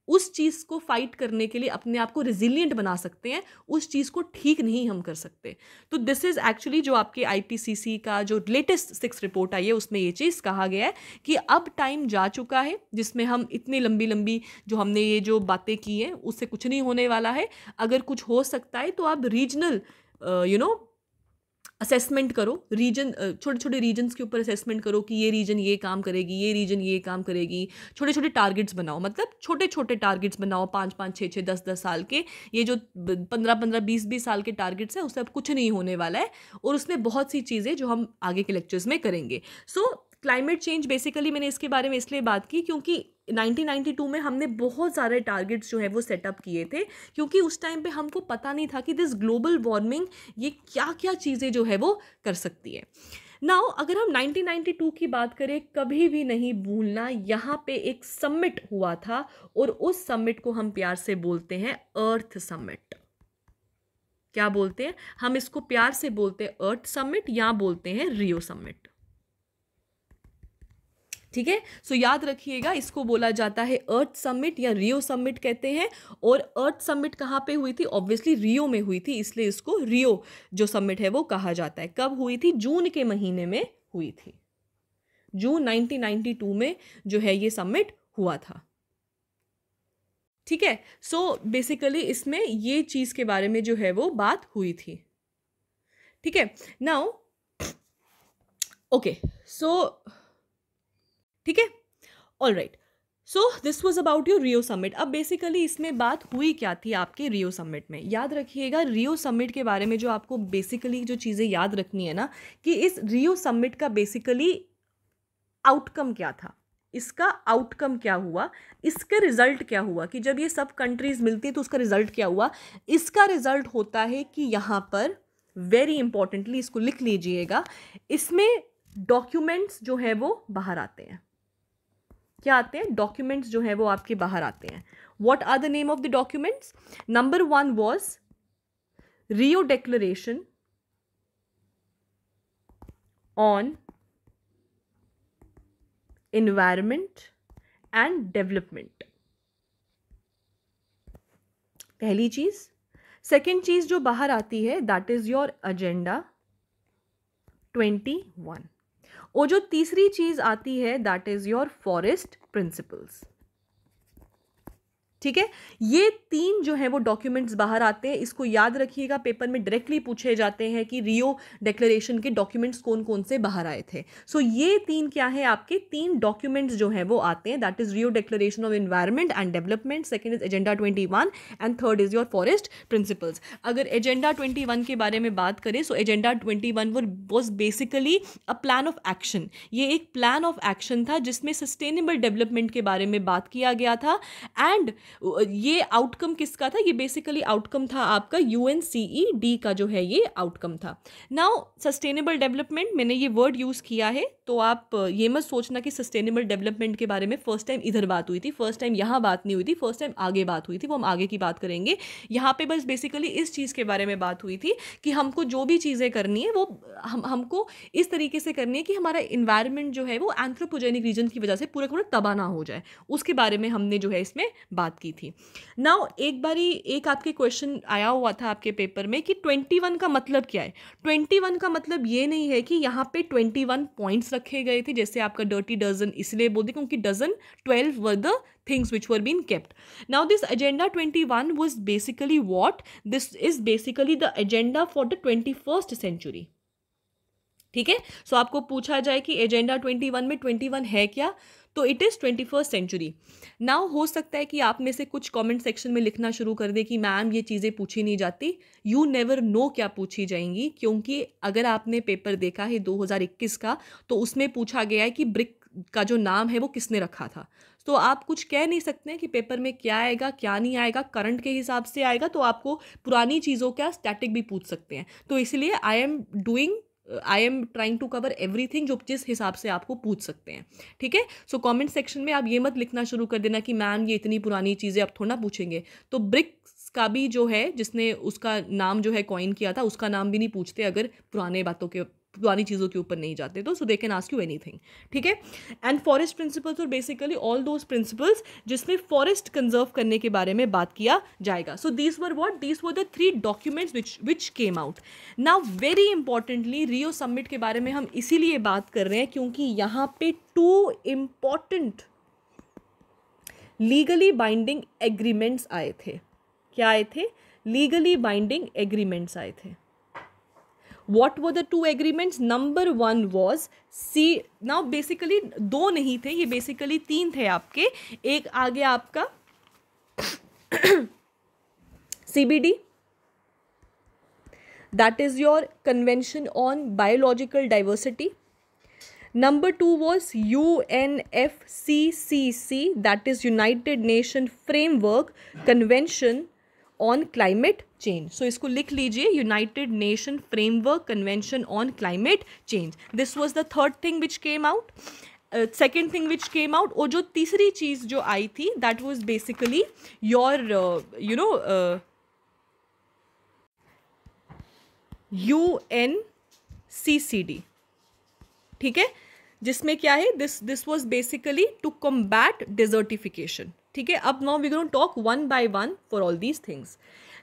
उस चीज़ को फाइट करने के लिए अपने आप को रिजिलियंट बना सकते हैं उस चीज़ को ठीक नहीं हम कर सकते तो दिस इज़ एक्चुअली जो आपके आईपीसीसी का जो लेटेस्ट सिक्स रिपोर्ट आई है उसमें ये चीज़ कहा गया है कि अब टाइम जा चुका है जिसमें हम इतनी लंबी लंबी जो हमने ये जो बातें की हैं उससे कुछ नहीं होने वाला है अगर कुछ हो सकता है तो आप रीजनल यू नो असेसमेंट करो रीजन छोटे छोटे रीजन्स के ऊपर असेसमेंट करो कि ये रीजन ये काम करेगी ये रीजन ये काम करेगी छोटे छोटे टारगेट्स बनाओ मतलब छोटे छोटे टारगेट्स बनाओ पाँच पाँच छः छः दस दस साल के ये जो पंद्रह पंद्रह बीस बीस साल के टारगेट्स हैं उससे अब कुछ नहीं होने वाला है और उसमें बहुत सी चीज़ें जो हम आगे के लेक्चर्स में करेंगे so so, climate change basically मैंने इसके बारे में इसलिए बात की क्योंकि 1992 में हमने बहुत सारे टारगेट्स जो है वो सेटअप किए थे क्योंकि उस टाइम पे हमको पता नहीं था कि दिस ग्लोबल वार्मिंग ये क्या क्या चीज़ें जो है वो कर सकती है नाउ अगर हम 1992 की बात करें कभी भी नहीं भूलना यहाँ पे एक समिट हुआ था और उस समिट को हम प्यार से बोलते हैं अर्थ समिट क्या बोलते हैं हम इसको प्यार से बोलते हैं अर्थ समिट या बोलते हैं रियो समिट ठीक है सो याद रखिएगा इसको बोला जाता है अर्थ समिट या रियो समिट कहते हैं और अर्थ समिट कहाँ पे हुई थी ऑब्वियसली रियो में हुई थी इसलिए इसको रियो जो समिट है वो कहा जाता है कब हुई थी जून के महीने में हुई थी जून 1992 में जो है ये समिट हुआ था ठीक है सो बेसिकली इसमें ये चीज़ के बारे में जो है वो बात हुई थी ठीक है नाउ ओके सो ठीक है all right so this was about your Rio summit अब बेसिकली इसमें बात हुई क्या थी आपके रियो समिट में याद रखिएगा रियो समिट के बारे में जो आपको बेसिकली जो चीज़ें याद रखनी है ना कि इस रियो समिट का बेसिकली आउटकम क्या था इसका आउटकम क्या हुआ इसके रिजल्ट क्या हुआ कि जब ये सब कंट्रीज मिलती है तो उसका रिजल्ट क्या हुआ इसका रिजल्ट होता है कि यहाँ पर वेरी इंपॉर्टेंटली इसको लिख लीजिएगा इसमें डॉक्यूमेंट्स जो है वो बाहर आते हैं क्या आते हैं डॉक्यूमेंट्स जो हैं वो आपके बाहर आते हैं what are the name of the documents number one was Rio declaration on environment and development पहली चीज सेकेंड चीज जो बाहर आती है that is your agenda twenty one और जो तीसरी चीज़ आती है that is your forest principles ठीक है ये तीन जो है वो डॉक्यूमेंट्स बाहर आते हैं इसको याद रखिएगा पेपर में डायरेक्टली पूछे जाते हैं कि रियो डिक्लेरेशन के डॉक्यूमेंट्स कौन कौन से बाहर आए थे सो so, ये तीन क्या है आपके तीन डॉक्यूमेंट्स जो हैं वो आते हैं that is Rio declaration of environment and development second is agenda twenty one and third is your forest principles अगर एजेंडा ट्वेंटी वन के बारे में बात करें so agenda twenty one was basically a plan of action ये एक plan of action था जिसमें सस्टेनेबल डेवलपमेंट के बारे में बात किया गया था एंड ये आउटकम किसका था ये बेसिकली आउटकम था आपका U N C E D का जो है ये आउटकम था नाउ सस्टेनेबल डेवलपमेंट मैंने ये वर्ड यूज़ किया है तो आप ये मत सोचना कि सस्टेनेबल डेवलपमेंट के बारे में फर्स्ट टाइम इधर बात हुई थी फर्स्ट टाइम यहाँ बात नहीं हुई थी फर्स्ट टाइम आगे बात हुई थी वो हम आगे की बात करेंगे यहाँ पे बस बेसिकली इस चीज़ के बारे में बात हुई थी कि हमको जो भी चीज़ें करनी है वो हम हमको इस तरीके से करनी है कि हमारा इन्वायरमेंट जो है वो एंथ्रोपोजेनिक रीजन की वजह से पूरा पूरा तबाह ना हो जाए उसके बारे में हमने जो है इसमें बात की थी नाउ एक बारी एक आपके क्वेश्चन आया हुआ था आपके पेपर में कि ट्वेंटी वन का मतलब क्या है ट्वेंटी वन का मतलब ये नहीं है कि यहाँ पे ट्वेंटी वन पॉइंट्स रखे गए थे जैसे आपका डर्टी डजन इसलिए बोलते क्योंकि dozen twelve were the things which were being kept now this agenda 21 was basically what this is basically the agenda for the 21st century ठीक है सो आपको पूछा जाए कि एजेंडा 21 में 21 है क्या तो it is twenty first century now हो सकता है कि आप में से कुछ कमेंट सेक्शन में लिखना शुरू कर दें कि मैम ये चीज़ें पूछी नहीं जाती यू नेवर नो क्या पूछी जाएंगी क्योंकि अगर आपने पेपर देखा है 2021 का तो उसमें पूछा गया है कि ब्रिक का जो नाम है वो किसने रखा था तो आप कुछ कह नहीं सकते हैं कि पेपर में क्या आएगा क्या नहीं आएगा करंट के हिसाब से आएगा तो आपको पुरानी चीज़ों का स्टैटिक भी पूछ सकते हैं तो इसलिए I am doing I am trying to cover everything जो जिस हिसाब से आपको पूछ सकते हैं ठीक है सो कॉमेंट सेक्शन में आप ये मत लिखना शुरू कर देना कि मैम ये इतनी पुरानी चीज़ें आप थोड़ा पूछेंगे तो ब्रिक्स का भी जो है जिसने उसका नाम जो है कॉइन किया था उसका नाम भी नहीं पूछते अगर पुराने बातों के पुरानी चीज़ों के ऊपर नहीं जाते तो so they can ask you anything ठीक है एंड फॉरेस्ट प्रिंसिपल्स और बेसिकली ऑल दोज प्रिंसिपल्स जिसमें फॉरेस्ट कंजर्व करने के बारे में बात किया जाएगा so these were what these were the three documents which which came out now very importantly Rio summit के बारे में हम इसीलिए बात कर रहे हैं क्योंकि यहाँ पे two important legally binding agreements आए थे क्या आए थे लीगली बाइंडिंग एग्रीमेंट्स आए थे what were the two agreement number one was C now basically दो नहीं थे ये बेसिकली तीन थे आपके एक आगे आपका C B D that is your convention on biological diversity number two was U N F C C C that is United Nation framework convention on climate change so इसको लिख लीजिए United Nation framework convention on climate change this was the third thing which came out second thing which came out और जो तीसरी चीज़ जो आई थी that was basically your you know you N C C D ठीक है जिसमें क्या है this this was basically to combat desertification ठीक है अब now we gonna talk one by one for all these things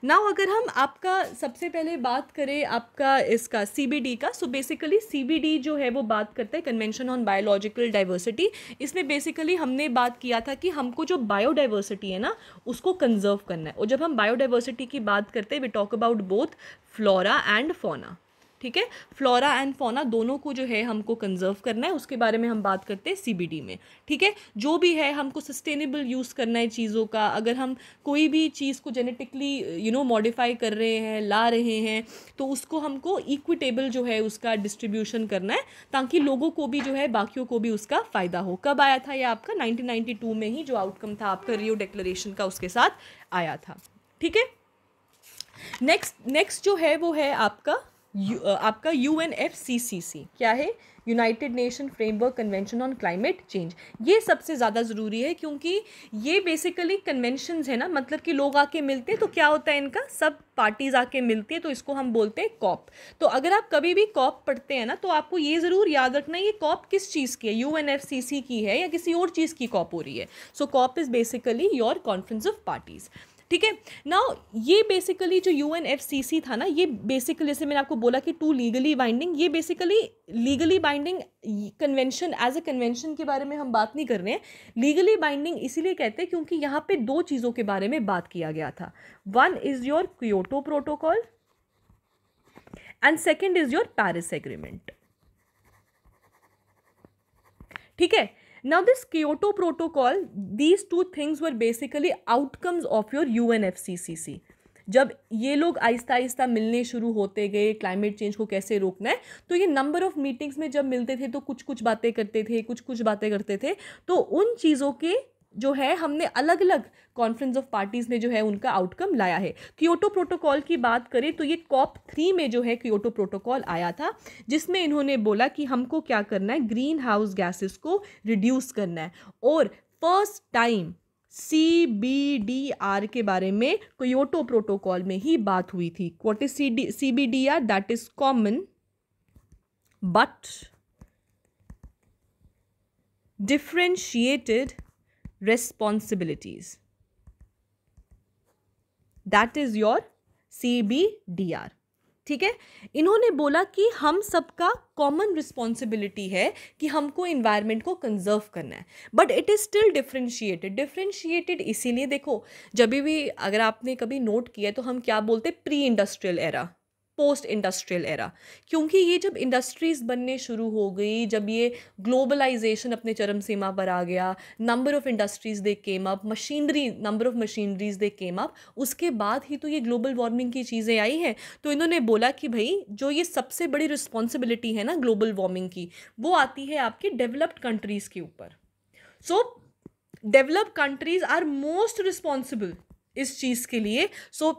now अगर हम आपका सबसे पहले बात करें आपका इसका सी का सो बेसिकली सी जो है वो बात करता है कन्वेंशन ऑन बायोलॉजिकल डाइवर्सिटी इसमें बेसिकली हमने बात किया था कि हमको जो बायोडाइवर्सिटी है ना उसको कंजर्व करना है और जब हम बायोडाइवर्सिटी की बात करते हैं we talk about both flora and fauna ठीक है फ्लोरा एंड फोना दोनों को जो है हमको कंजर्व करना है उसके बारे में हम बात करते हैं सीबीडी में ठीक है जो भी है हमको सस्टेनेबल यूज़ करना है चीज़ों का अगर हम कोई भी चीज़ को जेनेटिकली यू नो मॉडिफाई कर रहे हैं ला रहे हैं तो उसको हमको इक्विटेबल जो है उसका डिस्ट्रीब्यूशन करना है ताकि लोगों को भी जो है बाकियों को भी उसका फ़ायदा हो कब आया था यह आपका नाइनटीन में ही जो आउटकम था आपका रियो डिक्लेरेशन का उसके साथ आया था ठीक है नेक्स्ट नेक्स्ट जो है वो है आपका यू, आपका U N F C C C क्या है United Nation framework convention on climate change ये सबसे ज़्यादा ज़रूरी है क्योंकि ये बेसिकली कन्वेंशन है ना मतलब कि लोग आके मिलते हैं तो क्या होता है इनका सब पार्टीज़ आके मिलती है तो इसको हम बोलते हैं कॉप तो अगर आप कभी भी कॉप पढ़ते हैं ना तो आपको ये ज़रूर याद रखना है ये कॉप किस चीज़ की है U N F C C की है या किसी और चीज़ की कॉप हो रही है so COP is basically your conference of parties ठीक है ना ये बेसिकली जो यू था ना ये बेसिकली जैसे मैंने आपको बोला कि टू लीगली बाइंडिंग ये basically legally binding convention as a convention के बारे में हम बात नहीं कर रहे हैं लीगली बाइंडिंग इसीलिए कहते हैं क्योंकि यहाँ पे दो चीज़ों के बारे में बात किया गया था one is your Kyoto protocol and second is your Paris agreement ठीक है Now this Kyoto Protocol, these two things were basically outcomes of your UNFCCC. जब ये लोग आहिस्ता आहिस्ता मिलने शुरू होते गए क्लाइमेट चेंज को कैसे रोकना है तो ये नंबर ऑफ मीटिंग्स में जब मिलते थे तो कुछ कुछ बातें करते थे कुछ कुछ बातें करते थे तो उन चीज़ों के जो है हमने अलग अलग कॉन्फ्रेंस ऑफ पार्टीज़ में जो है उनका आउटकम लाया है क्योटो प्रोटोकॉल की बात करें तो ये कॉप थ्री में जो है क्योटो प्रोटोकॉल आया था जिसमें इन्होंने बोला कि हमको क्या करना है ग्रीन हाउस गैसेस को रिड्यूस करना है और first time C B D R के बारे में क्योटो प्रोटोकॉल में ही बात हुई थी what is C D C B D R that is common but differentiated responsibilities. That is your CBDR. ठीक है इन्होंने बोला कि हम सबका कॉमन रिस्पॉन्सिबिलिटी है कि हमको इन्वायरमेंट को कंजर्व करना है but it is still differentiated differentiated इसीलिए देखो जब भी अगर आपने कभी नोट किया तो हम क्या बोलते हैं pre industrial era post industrial era क्योंकि ये जब इंडस्ट्रीज़ बनने शुरू हो गई जब ये ग्लोबलाइजेशन अपने चरम सीमा पर आ गया number of industries they came up machinery number of machineries they came up उसके बाद ही तो ये ग्लोबल वार्मिंग की चीज़ें आई हैं तो इन्होंने बोला कि भाई जो ये सबसे बड़ी रिस्पॉन्सिबिलिटी है ना ग्लोबल वार्मिंग की वो आती है आपके डेवलप्ड कंट्रीज़ के ऊपर so develop countries are most responsible इस चीज़ के लिए सो so,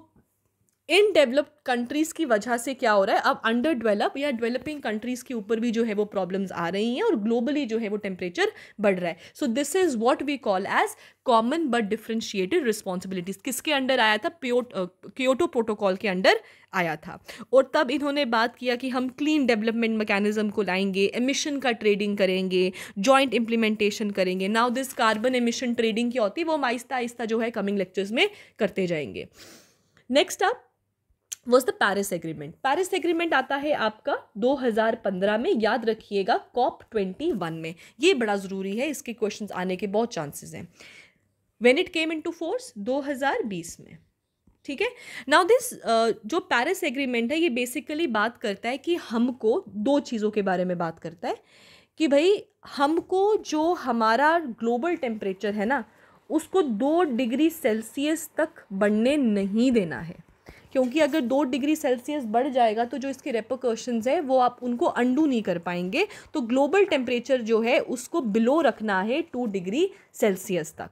इन डेवलप्ड कंट्रीज़ की वजह से क्या हो रहा है अब अंडर डेवलप या डेवलपिंग कंट्रीज़ के ऊपर भी जो है वो प्रॉब्लम्स आ रही हैं और ग्लोबली जो है वो टेम्परेचर बढ़ रहा है so this is what we call as common but differentiated responsibilities किसके अंडर आया था क्योटो प्रोटोकॉल के अंडर आया था और तब इन्होंने बात किया कि हम क्लीन डेवलपमेंट मैकेनिज्म को लाएंगे एमिशन का ट्रेडिंग करेंगे जॉइंट इम्प्लीमेंटेशन करेंगे now this carbon emission trading क्या होती है वो हम आहिस्ता आहिस्ता जो है कमिंग लेक्चर्स में करते जाएंगे next up was the Paris agreement Paris agreement आता है आपका 2015 में याद रखिएगा कॉप 21 में ये बड़ा ज़रूरी है इसके क्वेश्चंस आने के बहुत चांसेस हैं when it came into force 2020 में ठीक है नाउ दिस uh, जो पैरिस एग्रीमेंट है ये बेसिकली बात करता है कि हमको दो चीज़ों के बारे में बात करता है कि भाई हमको जो हमारा ग्लोबल टेम्परेचर है ना उसको दो डिग्री सेल्सियस तक बढ़ने नहीं देना है क्योंकि अगर दो डिग्री सेल्सियस बढ़ जाएगा तो जो इसके रेपोकॉशन है वो आप उनको अंडू नहीं कर पाएंगे तो ग्लोबल टेम्परेचर जो है उसको बिलो रखना है टू डिग्री सेल्सियस तक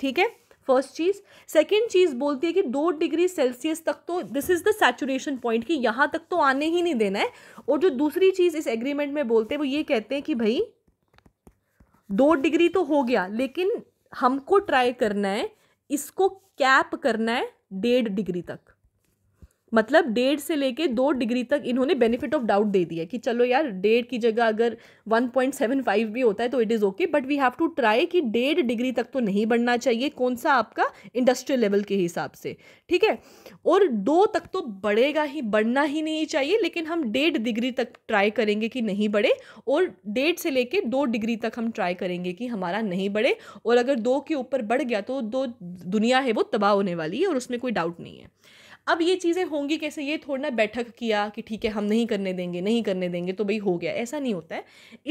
ठीक है फर्स्ट चीज़ सेकेंड चीज़ बोलती है कि दो डिग्री सेल्सियस तक तो this is the saturation point कि यहाँ तक तो आने ही नहीं देना है और जो दूसरी चीज़ इस एग्रीमेंट में बोलते हैं वो ये कहते हैं कि भाई दो डिग्री तो हो गया लेकिन हमको ट्राई करना है इसको कैप करना है डेढ़ डिग्री तक मतलब डेढ़ से लेके दो डिग्री तक इन्होंने बेनिफिट ऑफ डाउट दे दिया कि चलो यार डेढ़ की जगह अगर 1.75 भी होता है तो it is okay but we have to try कि डेढ़ डिग्री तक तो नहीं बढ़ना चाहिए कौन सा आपका इंडस्ट्रियल लेवल के हिसाब से ठीक है और दो तक तो बढ़ेगा ही बढ़ना ही नहीं चाहिए लेकिन हम डेढ़ डिग्री तक ट्राई करेंगे कि नहीं बढ़े और डेढ़ से लेके दो डिग्री तक हम ट्राई करेंगे कि हमारा नहीं बढ़े और अगर दो के ऊपर बढ़ गया तो दो दुनिया है वो तबाह होने वाली है और उसमें कोई डाउट नहीं है अब ये चीज़ें होंगी कैसे ये थोड़ा ना बैठक किया कि ठीक है हम नहीं करने देंगे नहीं करने देंगे तो भाई हो गया ऐसा नहीं होता है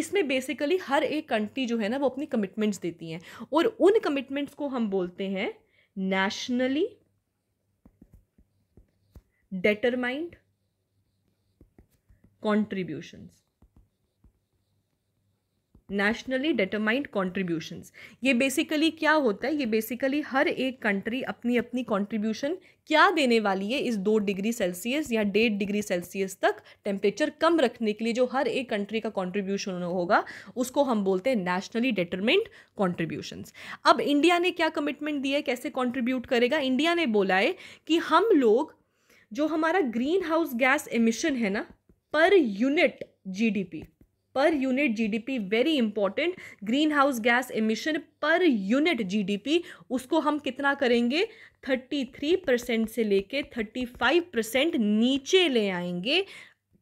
इसमें बेसिकली हर एक कंट्री जो है ना वो अपनी कमिटमेंट्स देती हैं और उन कमिटमेंट्स को हम बोलते हैं nationally determined contributions nationally determined contributions ये बेसिकली क्या होता है ये बेसिकली हर एक कंट्री अपनी अपनी कॉन्ट्रीब्यूशन क्या देने वाली है इस दो डिग्री सेल्सियस या डेढ़ डिग्री सेल्सियस तक टेम्परेचर कम रखने के लिए जो हर एक कंट्री का कॉन्ट्रीब्यूशन होगा उसको हम बोलते हैं नेशनली डिटरमाइंड कॉन्ट्रीब्यूशंस अब इंडिया ने क्या कमिटमेंट दिया है कैसे कॉन्ट्रीब्यूट करेगा इंडिया ने बोला है कि हम लोग जो हमारा ग्रीन हाउस गैस एमिशन है ना per unit GDP per unit GDP very important green house gas emission per unit GDP उसको हम कितना करेंगे 33 परसेंट से लेके 35 परसेंट नीचे ले आएंगे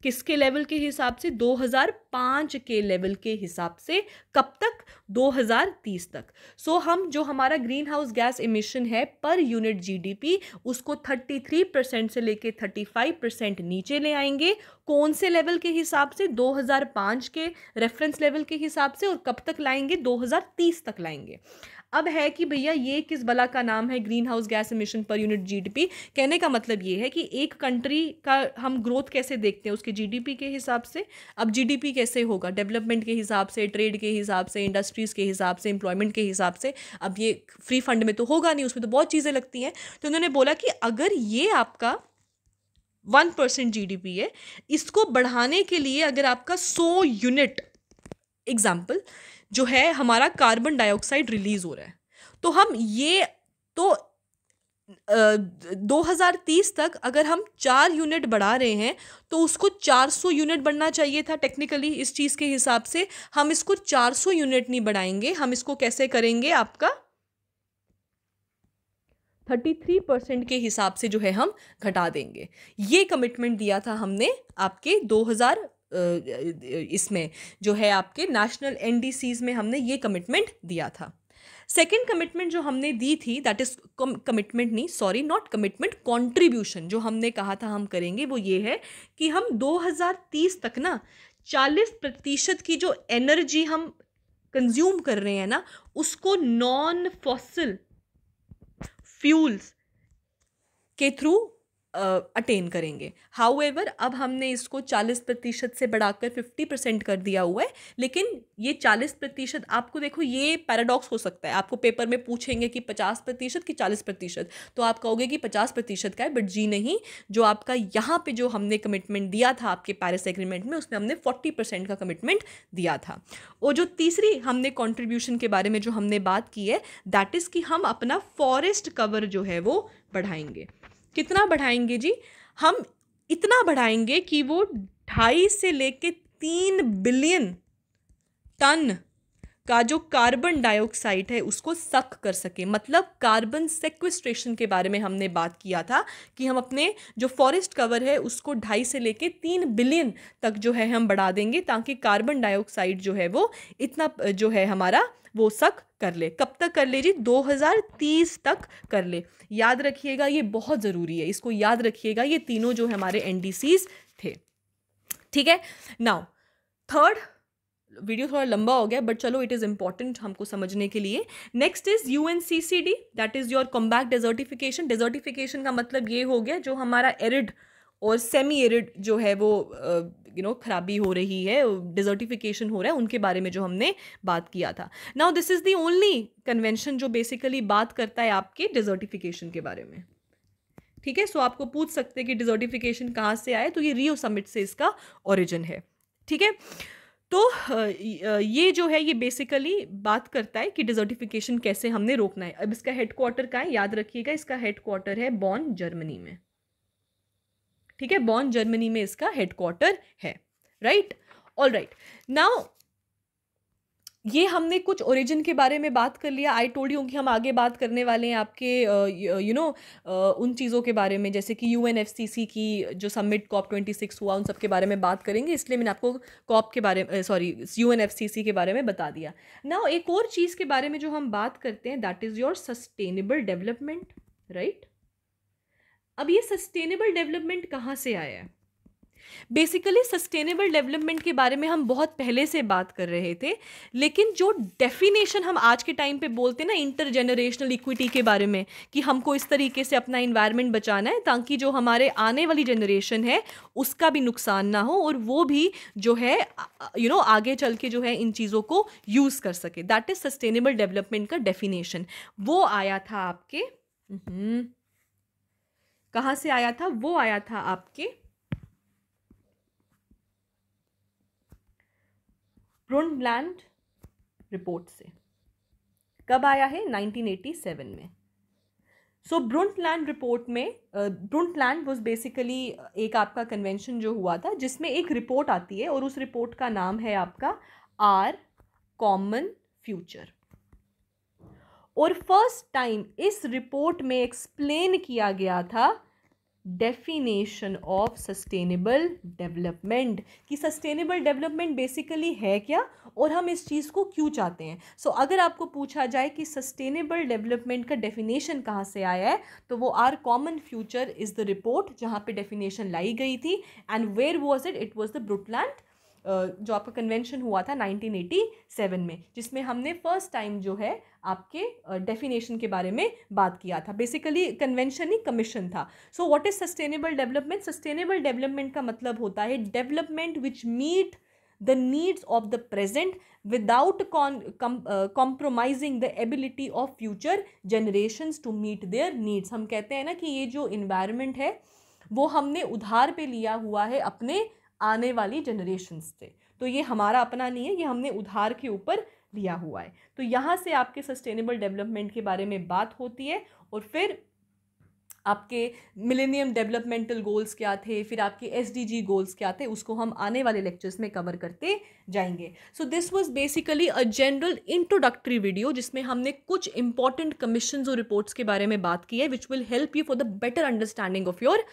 किसके लेवल के हिसाब से 2005 के लेवल के हिसाब से कब तक 2030 तक सो so, हम जो हमारा ग्रीन हाउस गैस इमिशन है पर यूनिट जीडीपी उसको 33 परसेंट से लेके 35 परसेंट नीचे ले आएंगे कौन से लेवल के हिसाब से 2005 के रेफरेंस लेवल के हिसाब से और कब तक लाएंगे 2030 तक लाएंगे अब है कि भैया ये किस बला का नाम है green house gas emission per unit GDP कहने का मतलब ये है कि एक कंट्री का हम ग्रोथ कैसे देखते हैं उसके जीडीपी के हिसाब से अब जीडीपी कैसे होगा डेवलपमेंट के हिसाब से ट्रेड के हिसाब से इंडस्ट्रीज़ के हिसाब से एम्प्लॉयमेंट के हिसाब से अब ये फ्री फंड में तो होगा नहीं उसमें तो बहुत चीज़ें लगती हैं तो उन्होंने बोला कि अगर ये आपका वन परसेंट जी है इसको बढ़ाने के लिए अगर आपका सौ यूनिट एग्जाम्पल जो है हमारा कार्बन डाइऑक्साइड रिलीज़ हो रहा है तो हम ये तो हजार 2030 तक अगर हम चार यूनिट बढ़ा रहे हैं तो उसको 400 यूनिट बढ़ना चाहिए था टेक्निकली इस चीज़ के हिसाब से हम इसको 400 यूनिट नहीं बढ़ाएंगे हम इसको कैसे करेंगे आपका 33 परसेंट के हिसाब से जो है हम घटा देंगे ये कमिटमेंट दिया था हमने आपके हजार इसमें जो है आपके नेशनल एन में हमने ये कमिटमेंट दिया था सेकेंड कमिटमेंट जो हमने दी थी दैट इज कमिटमेंट नहीं सॉरी नॉट कमिटमेंट कंट्रीब्यूशन जो हमने कहा था हम करेंगे वो ये है कि हम 2030 तक ना 40 प्रतिशत की जो एनर्जी हम कंज्यूम कर रहे हैं ना उसको नॉन फॉसिल फ्यूल्स के थ्रू अटेन uh, करेंगे हाउ एवर अब हमने इसको 40 प्रतिशत से बढ़ाकर 50 परसेंट कर दिया हुआ है लेकिन ये 40 प्रतिशत आपको देखो ये पैराडॉक्स हो सकता है आपको पेपर में पूछेंगे कि 50 प्रतिशत कि 40 प्रतिशत तो आप कहोगे कि 50 प्रतिशत का है बट जी नहीं जो आपका यहाँ पे जो हमने कमिटमेंट दिया था आपके पैरिस एग्रीमेंट में उसमें हमने फोर्टी परसेंट का कमिटमेंट दिया था और जो तीसरी हमने कॉन्ट्रीब्यूशन के बारे में जो हमने बात की है दैट इज़ कि हम अपना फॉरेस्ट कवर जो है वो बढ़ाएंगे कितना बढ़ाएंगे जी हम इतना बढ़ाएंगे कि वो ढाई से लेके तीन बिलियन टन का जो कार्बन डाइऑक्साइड है उसको सक कर सके मतलब कार्बन सेक्वेस्ट्रेशन के बारे में हमने बात किया था कि हम अपने जो फॉरेस्ट कवर है उसको ढाई से लेके तीन बिलियन तक जो है हम बढ़ा देंगे ताकि कार्बन डाइऑक्साइड जो है वो इतना जो है हमारा वो सक कर ले कब तक कर ले जी 2030 तक कर ले याद रखिएगा ये बहुत ज़रूरी है इसको याद रखिएगा ये तीनों जो हमारे एन थे ठीक है नाउ थर्ड वीडियो थोड़ा लंबा हो गया बट चलो इट इज़ इंपॉर्टेंट हमको समझने के लिए next is U N C C D that is your combat desertification desertification का मतलब ये हो गया जो हमारा एरिड और सेमी एरिड जो है वो यू नो खराबी हो रही है डिजर्टिफिकेशन हो रहा है उनके बारे में जो हमने बात किया था now this is the only convention जो बेसिकली बात करता है आपके डिजर्टिफिकेशन के बारे में ठीक है सो आपको पूछ सकते हैं कि डिजर्टिफिकेशन कहाँ से आए तो ये रियो समिट से इसका ओरिजिन है ठीक है तो ये जो है ये बेसिकली बात करता है कि डिजर्टिफिकेशन कैसे हमने रोकना है अब इसका हेडक्वार्टर कहाँ है याद रखिएगा इसका हेडक्वार्टर है बॉन जर्मनी में ठीक है बॉन जर्मनी में इसका हेडक्वार्टर है राइट ऑल राइट नाउ ये हमने कुछ ओरिजिन के बारे में बात कर लिया आई टोल्ड यू कि हम आगे बात करने वाले हैं आपके यू नो उन चीज़ों के बारे में जैसे कि यू की जो समिट कॉप ट्वेंटी सिक्स हुआ उन सब के बारे में बात करेंगे इसलिए मैंने आपको कॉप के बारे में सॉरी यू के बारे में बता दिया ना एक और चीज़ के बारे में जो हम बात करते हैं that is your sustainable development right अब ये सस्टेनेबल डेवलपमेंट कहाँ से आया है बेसिकली सस्टेनेबल डेवलपमेंट के बारे में हम बहुत पहले से बात कर रहे थे लेकिन जो डेफिनेशन हम आज के टाइम पे बोलते हैं ना इंटर जनरेशनल इक्विटी के बारे में कि हमको इस तरीके से अपना इन्वायरमेंट बचाना है ताकि जो हमारे आने वाली जनरेशन है उसका भी नुकसान ना हो और वो भी जो है यू you नो know, आगे चल के जो है इन चीज़ों को यूज़ कर सके दैट इज़ सस्टेनेबल डेवलपमेंट का डेफिनेशन वो आया था आपके हम्म, कहाँ से आया था वो आया था आपके ब्रोनलैंड रिपोर्ट से कब आया है 1987 में सो ब्रुनलैंड रिपोर्ट में ब्रुनलैंड वॉज बेसिकली एक आपका कन्वेंशन जो हुआ था जिसमें एक रिपोर्ट आती है और उस रिपोर्ट का नाम है आपका आर कॉमन फ्यूचर और फर्स्ट टाइम इस रिपोर्ट में एक्सप्लेन किया गया था डेफिनेशन ऑफ सस्टेनेबल डेवलपमेंट कि सस्टेनेबल डेवलपमेंट बेसिकली है क्या और हम इस चीज़ को क्यों चाहते हैं सो so, अगर आपको पूछा जाए कि सस्टेनेबल डेवलपमेंट का डेफिनेशन कहाँ से आया है तो वो our common future is the report जहाँ पे डेफिनेशन लाई गई थी and where was it it was the Brundtland जो आपका कन्वेंशन हुआ था 1987 में जिसमें हमने फ़र्स्ट टाइम जो है आपके डेफिनेशन के बारे में बात किया था बेसिकली कन्वेंशन ही कमीशन था so what is sustainable development sustainable development का मतलब होता है development which meet the needs of the present without compromising the ability of future ability to meet their needs हम कहते हैं ना कि ये जो इन्वायरमेंट है वो हमने उधार पे लिया हुआ है अपने आने वाली जनरेशन से तो ये हमारा अपना नहीं है ये हमने उधार के ऊपर लिया हुआ है तो यहाँ से आपके सस्टेनेबल डेवलपमेंट के बारे में बात होती है और फिर आपके मिलेनियम डेवलपमेंटल गोल्स क्या थे फिर आपके एस गोल्स क्या थे उसको हम आने वाले लेक्चर्स में कवर करते जाएंगे so this was basically a general introductory video जिसमें हमने कुछ इंपॉर्टेंट कमीशन और रिपोर्ट्स के बारे में बात की है which will help you for the better understanding of your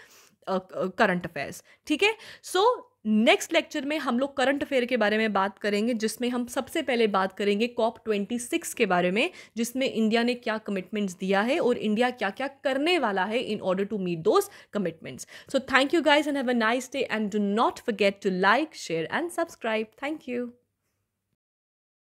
current affairs ठीक है सो नेक्स्ट लेक्चर में हम लोग करंट अफेयर के बारे में बात करेंगे जिसमें हम सबसे पहले बात करेंगे कॉप ट्वेंटी सिक्स के बारे में जिसमें इंडिया ने क्या कमिटमेंट्स दिया है और इंडिया क्या क्या करने वाला है in order to meet those commitments so thank you guys and have a nice day and do not forget to like share and subscribe thank you